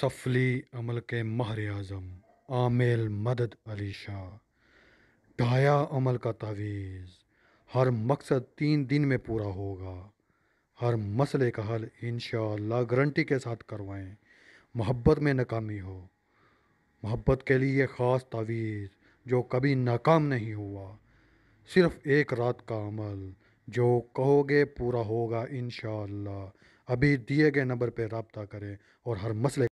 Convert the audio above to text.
सफली अमल के माहर आज़म आमेल मदद अली शाह ढाया अमल का तावीज़ हर मकसद तीन दिन में पूरा होगा हर मसले का हल इन गारंटी के साथ करवाएं मोहब्बत में नाकामी हो मोहब्बत के लिए ख़ास तावीज़ जो कभी नाकाम नहीं हुआ सिर्फ़ एक रात का अमल जो कहोगे पूरा होगा इन अभी दिए गए नंबर पर रबता करें और हर मसले